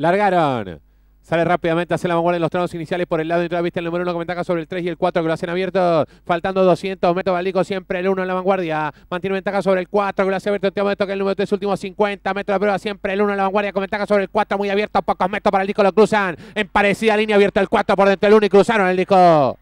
Largaron. Sale rápidamente, hace la vanguardia en los tramos iniciales por el lado de vista el número 1 con ventaja sobre el 3 y el 4 que lo hacen abierto. Faltando 200, el disco, siempre el 1 en la vanguardia. Mantiene ventaja sobre el 4 que lo hace abierto en este que el número 3 último 50. metros, la prueba siempre el 1 en la vanguardia con ventaja sobre el 4 muy abierto. Pocos metros para el disco lo cruzan. En parecida línea abierto el 4 por dentro del 1 y cruzaron el disco.